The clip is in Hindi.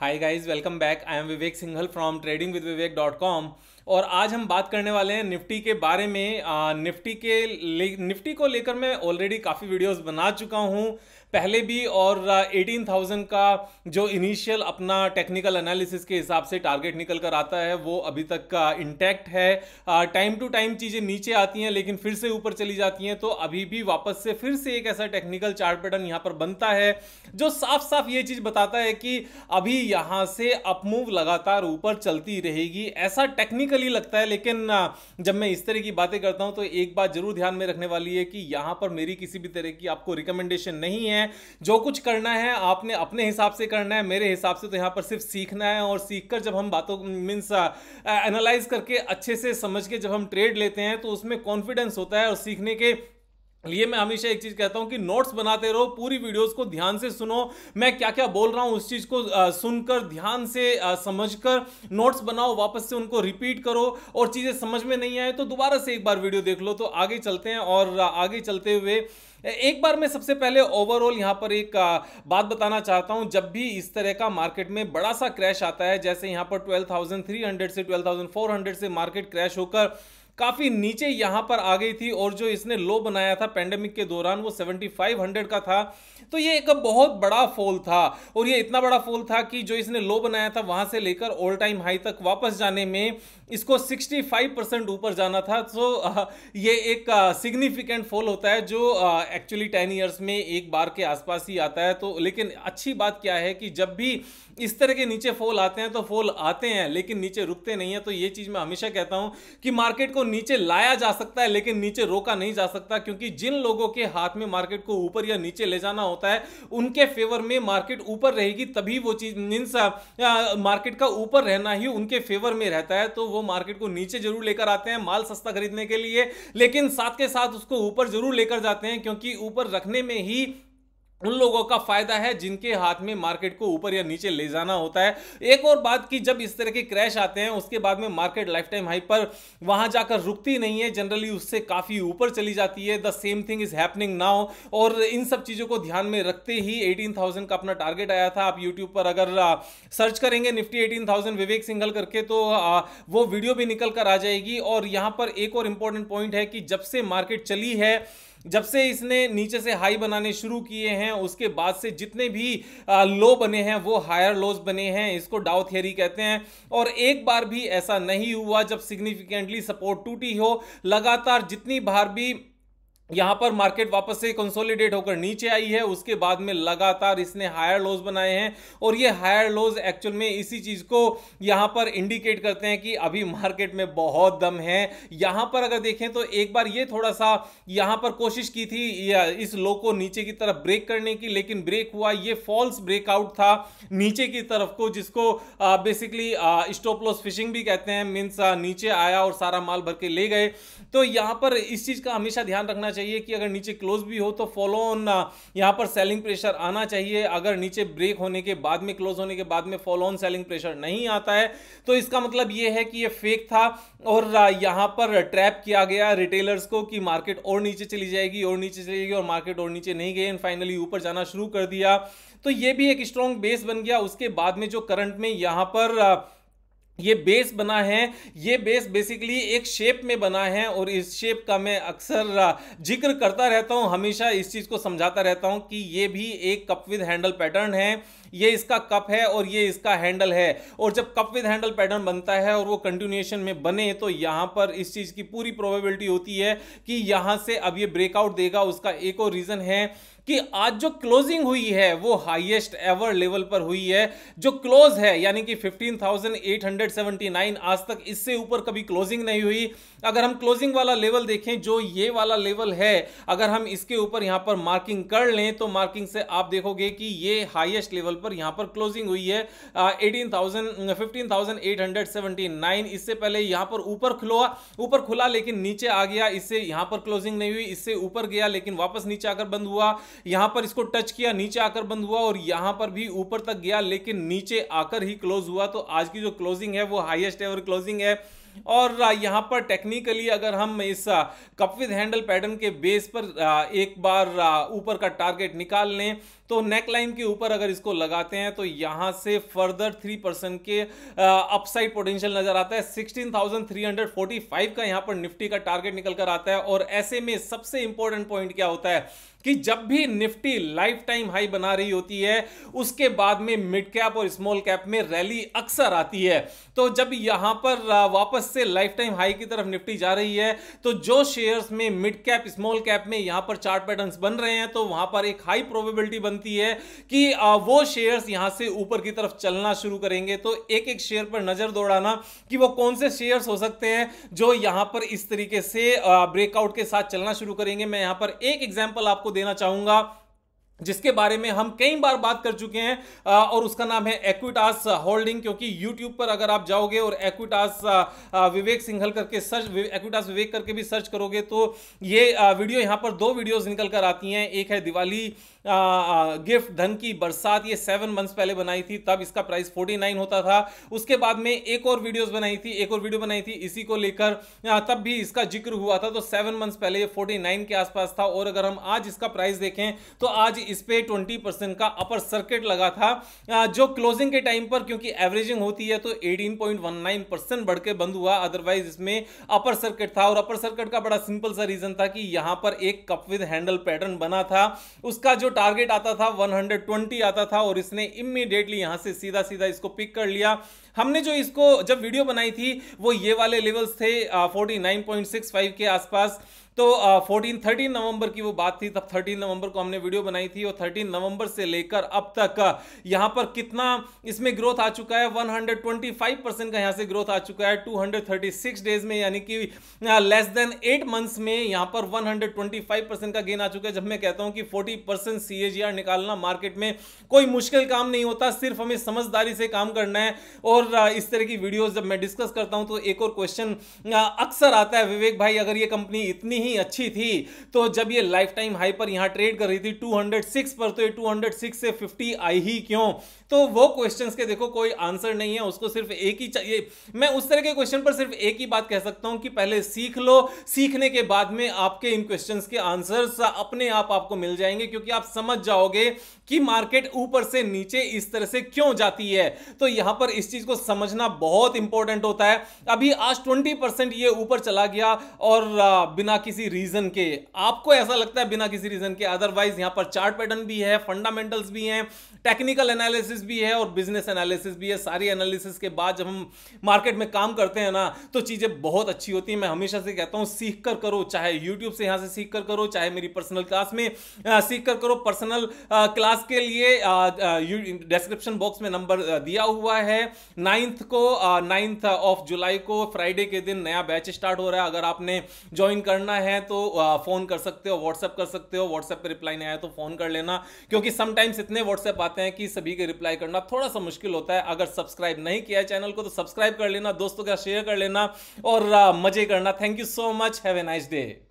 hi guys welcome back I am Vivek Singhal from trading with Vivek dot com और आज हम बात करने वाले हैं निफ्टी के बारे में निफ्टी के निफ्टी को लेकर मैं ऑलरेडी काफ़ी वीडियोस बना चुका हूँ पहले भी और एटीन थाउजेंड का जो इनिशियल अपना टेक्निकल एनालिसिस के हिसाब से टारगेट निकल कर आता है वो अभी तक इंटैक्ट है टाइम टू टाइम चीज़ें नीचे आती हैं लेकिन फिर से ऊपर चली जाती हैं तो अभी भी वापस से फिर से एक ऐसा टेक्निकल चार्ट पैटर्न यहाँ पर बनता है जो साफ साफ ये चीज़ बताता है कि अभी यहाँ से अपमूव लगातार ऊपर चलती रहेगी ऐसा टेक्निकली लगता है लेकिन जब मैं इस तरह की बातें करता हूँ तो एक बात जरूर ध्यान में रखने वाली है कि यहाँ पर मेरी किसी भी तरह की आपको रिकमेंडेशन नहीं है हैं जो कुछ करना है आपने अपने हिसाब से करना है मेरे हिसाब से तो यहाँ पर सिर्फ सीखना है और सीख जब हम बातों मीन्स एनालाइज करके अच्छे से समझ के जब हम ट्रेड लेते हैं तो उसमें कॉन्फिडेंस होता है और सीखने के लिए मैं हमेशा एक चीज कहता हूं कि नोट्स बनाते रहो पूरी वीडियोस को ध्यान से सुनो मैं क्या क्या बोल रहा हूं उस चीज को सुनकर ध्यान से समझकर नोट्स बनाओ वापस से उनको रिपीट करो और चीजें समझ में नहीं आए तो दोबारा से एक बार वीडियो देख लो तो आगे चलते हैं और आगे चलते हुए एक बार मैं सबसे पहले ओवरऑल यहाँ पर एक बात बताना चाहता हूँ जब भी इस तरह का मार्केट में बड़ा सा क्रैश आता है जैसे यहाँ पर 12,300 से 12,400 से मार्केट क्रैश होकर काफ़ी नीचे यहाँ पर आ गई थी और जो इसने लो बनाया था पेंडेमिक के दौरान वो 7500 का था तो ये एक बहुत बड़ा फॉल था और ये इतना बड़ा फॉल था कि जो इसने लो बनाया था वहां से लेकर ऑल टाइम हाई तक वापस जाने में इसको 65 परसेंट ऊपर जाना था तो ये एक सिग्निफिकेंट फॉल होता है जो एक्चुअली टेन ईयर्स में एक बार के आसपास ही आता है तो लेकिन अच्छी बात क्या है कि जब भी इस तरह के नीचे फॉल आते हैं तो फॉल आते हैं लेकिन नीचे रुकते नहीं है तो ये चीज़ मैं हमेशा कहता हूँ कि मार्केट को नीचे लाया जा सकता है लेकिन नीचे रोका नहीं जा सकता क्योंकि जिन लोगों के हाथ में मार्केट को ऊपर या नीचे ले जाना होता है उनके फेवर में मार्केट ऊपर रहेगी तभी वो चीज मार्केट का ऊपर रहना ही उनके फेवर में रहता है तो वो मार्केट को नीचे जरूर लेकर आते हैं माल सस्ता खरीदने के लिए लेकिन साथ के साथ उसको ऊपर जरूर लेकर जाते हैं क्योंकि ऊपर रखने में ही उन लोगों का फायदा है जिनके हाथ में मार्केट को ऊपर या नीचे ले जाना होता है एक और बात की जब इस तरह के क्रैश आते हैं उसके बाद में मार्केट लाइफ टाइम हाई पर वहां जाकर रुकती नहीं है जनरली उससे काफी ऊपर चली जाती है the same thing is happening now और इन सब चीजों को ध्यान में रखते ही एटीन का अपना टारगेट आया था आप यूट्यूब पर अगर सर्च करेंगे निफ्टी एटीन विवेक सिंघल करके तो वो वीडियो भी निकल कर आ जाएगी और यहां पर एक और इंपॉर्टेंट पॉइंट है कि जब से मार्केट चली है जब से इसने नीचे से हाई बनाने शुरू किए हैं उसके बाद से जितने भी लो बने हैं वो हायर लोज बने हैं इसको डाउ थियरी कहते हैं और एक बार भी ऐसा नहीं हुआ जब सिग्निफिकेंटली सपोर्ट टूटी हो लगातार जितनी बार भी यहाँ पर मार्केट वापस से कंसोलिडेट होकर नीचे आई है उसके बाद में लगातार इसने हायर लोज बनाए हैं और ये हायर लोज एक्चुअल में इसी चीज़ को यहाँ पर इंडिकेट करते हैं कि अभी मार्केट में बहुत दम है यहाँ पर अगर देखें तो एक बार ये थोड़ा सा यहाँ पर कोशिश की थी इस लो को नीचे की तरफ ब्रेक करने की लेकिन ब्रेक हुआ ये फॉल्स ब्रेकआउट था नीचे की तरफ को जिसको बेसिकली स्टॉप लॉस फिशिंग भी कहते हैं मीन्स नीचे आया और सारा माल भर के ले गए तो यहाँ पर इस चीज़ का हमेशा ध्यान रखना चाहिए चाहिए कि अगर नीचे क्लोज भी हो तो फॉलो ऑन यहाँ पर सेलिंग प्रेशर आना चाहिए अगर नीचे ब्रेक होने के बाद में क्लोज होने के बाद में फॉलो ऑन सेलिंग प्रेशर नहीं आता है तो इसका मतलब ये है कि ये फेक था और यहाँ पर ट्रैप किया गया रिटेलर्स को कि मार्केट और नीचे चली जाएगी और नीचे चली जाएगी और मार्केट और नीचे नहीं गई एंड फाइनली ऊपर जाना शुरू कर दिया तो ये भी एक स्ट्रॉन्ग बेस बन गया उसके बाद में जो करंट में यहाँ पर ये बेस बना है ये बेस बेसिकली एक शेप में बना है और इस शेप का मैं अक्सर जिक्र करता रहता हूँ हमेशा इस चीज़ को समझाता रहता हूँ कि ये भी एक कप विद हैंडल पैटर्न है ये इसका कप है और ये इसका हैंडल है और जब कप विद हैंडल पैटर्न बनता है और वो कंटिन्यूएशन में बने तो यहाँ पर इस चीज़ की पूरी प्रोबेबिलिटी होती है कि यहाँ से अब ये ब्रेकआउट देगा उसका एक और रीज़न है कि आज जो क्लोजिंग हुई है वो हाईएस्ट एवर लेवल पर हुई है जो क्लोज है यानी कि 15,879 आज तक इससे ऊपर कभी क्लोजिंग नहीं हुई अगर हम क्लोजिंग वाला लेवल देखें जो ये वाला लेवल है अगर हम इसके ऊपर यहां पर मार्किंग कर लें तो मार्किंग से आप देखोगे कि ये हाइएस्ट लेवल पर यहां पर क्लोजिंग हुई है eighteen thousand fifteen thousand eight hundred seventy nine इससे पहले यहां पर ऊपर खुला ऊपर खुला लेकिन नीचे आ गया इससे यहां पर क्लोजिंग नहीं हुई इससे ऊपर गया लेकिन वापस नीचे आकर बंद हुआ यहां पर इसको टच किया नीचे आकर बंद हुआ और यहां पर भी ऊपर तक गया लेकिन नीचे आकर ही क्लोज हुआ तो आज की जो क्लोजिंग है वो हाईएस्ट एवर क्लोजिंग है और यहाँ पर टेक्निकली अगर हम इस कप विद हैंडल पैटर्न के बेस पर एक बार ऊपर का टारगेट निकाल लें तो नेक लाइन के ऊपर अगर इसको लगाते हैं तो यहाँ से फर्दर थ्री परसेंट के अपसाइड पोटेंशियल नजर आता है sixteen thousand three hundred forty five का यहाँ पर निफ्टी का टारगेट निकल कर आता है और ऐसे में सबसे इंपॉर्टेंट पॉइंट क्या होता है कि जब भी निफ्टी लाइफ टाइम हाई बना रही होती है उसके बाद में मिड कैप और स्मॉल कैप में रैली अक्सर आती है तो जब यहां पर वापस से लाइफ टाइम हाई की तरफ निफ्टी जा रही है तो जो शेयर्स में मिड कैप स्मॉल कैप में यहां पर चार्ट पैटर्न्स बन रहे हैं तो वहां पर एक हाई प्रोबेबिलिटी बनती है कि वो शेयर्स यहां से ऊपर की तरफ चलना शुरू करेंगे तो एक एक शेयर पर नजर दौड़ाना कि वो कौन से शेयर्स हो सकते हैं जो यहां पर इस तरीके से ब्रेकआउट के साथ चलना शुरू करेंगे मैं यहां पर एक एग्जाम्पल आपको देना चाहूंगा जिसके बारे में हम कई बार बात कर चुके हैं और उसका नाम है एक्विटास होल्डिंग क्योंकि यूट्यूब पर अगर आप जाओगे और एक्विटास विवेक सिंघल करके सर्च एक्विटास विवेक करके भी सर्च करोगे तो ये वीडियो यहाँ पर दो वीडियोस निकल कर आती हैं एक है दिवाली गिफ्ट धन की बरसात ये सेवन मंथ्स पहले बनाई थी तब इसका प्राइस फोर्टी नाइन होता था उसके बाद में एक और वीडियोज बनाई थी एक और वीडियो बनाई थी इसी को लेकर तब भी इसका जिक्र हुआ था तो सेवन मंथ्स पहले ये फोर्टी नाइन के आसपास था और अगर हम आज इसका प्राइस देखें तो आज इस पर ट्वेंटी परसेंट का अपर सर्किट लगा था जो क्लोजिंग के टाइम पर क्योंकि एवरेजिंग होती है तो 18.19 परसेंट बढ़ के बंद हुआ अदरवाइज इसमें अपर सर्किट था और अपर सर्किट का बड़ा सिंपल सा रीजन था कि यहां पर एक कप विद हैंडल पैटर्न बना था उसका जो टारगेट आता था वन आता था और इसने इमीडिएटली यहां से सीधा सीधा इसको पिक कर लिया हमने जो इसको जब वीडियो बनाई थी वो ये वाले लेवल्स थे फोर्टी के आसपास तो फोर्टीन थर्टीन नवंबर की वो बात थी तब थर्टीन नवंबर को हमने वीडियो बनाई थी और थर्टीन नवंबर से लेकर अब तक यहां पर कितना इसमें ग्रोथ आ चुका है 125 परसेंट का यहां से ग्रोथ आ चुका है 236 डेज में यानी कि लेस देन एट मंथ्स में यहां पर 125 परसेंट का गेन आ चुका है जब मैं कहता हूं कि 40 परसेंट सी निकालना मार्केट में कोई मुश्किल काम नहीं होता सिर्फ हमें समझदारी से काम करना है और इस तरह की वीडियो जब मैं डिस्कस करता हूँ तो एक और क्वेश्चन अक्सर आता है विवेक भाई अगर ये कंपनी इतनी ही ही अच्छी थी तो जब ये लाइफ टाइम हाई पर यहां ट्रेड कर रही थी 206 पर तो ये 206 से 50 आई ही क्यों तो वो क्वेश्चंस के देखो कोई आंसर नहीं है उसको सिर्फ एक ही चाहिए मैं उस तरह के क्वेश्चन पर सिर्फ एक ही बात कह सकता हूं कि पहले सीख लो सीखने के बाद में आपके इन क्वेश्चंस के आंसर्स अपने आप आपको मिल जाएंगे क्योंकि आप समझ जाओगे कि मार्केट ऊपर से नीचे इस तरह से क्यों जाती है तो यहां पर इस चीज को समझना बहुत इंपॉर्टेंट होता है अभी आज ट्वेंटी ये ऊपर चला गया और बिना किसी रीजन के आपको ऐसा लगता है बिना किसी रीजन के अदरवाइज यहां पर चार्ट पैटर्न भी है फंडामेंटल्स भी हैं टेक्निकल एनालिसिस भी है और बिजनेस एनालिसिस भी है सारी एनालिसिस के बाद जब हम मार्केट में काम करते हैं ना तो चीजें बहुत अच्छी होती है मैं हमेशा से कहता हूं सीख कर करो चाहे यूट्यूब से यहां से सीख कर करो चाहे मेरी पर्सनल क्लास में सीख कर करो पर्सनल क्लास के लिए डिस्क्रिप्शन बॉक्स में नंबर दिया हुआ है नाइन्थ को नाइन्थ ऑफ जुलाई को फ्राइडे के दिन नया बैच स्टार्ट हो रहा है अगर आपने ज्वाइन करना है तो फ़ोन कर सकते हो व्हाट्सएप कर सकते हो व्हाट्सएप पर रिप्लाई नहीं आया तो फ़ोन कर लेना क्योंकि समटाइम्स इतने व्हाट्सएप आते हैं कि सभी के रिप्लाई करना थोड़ा सा मुश्किल होता है अगर सब्सक्राइब नहीं किया है चैनल को तो सब्सक्राइब कर लेना दोस्तों का शेयर कर लेना और मज़े करना thank you so much have a nice day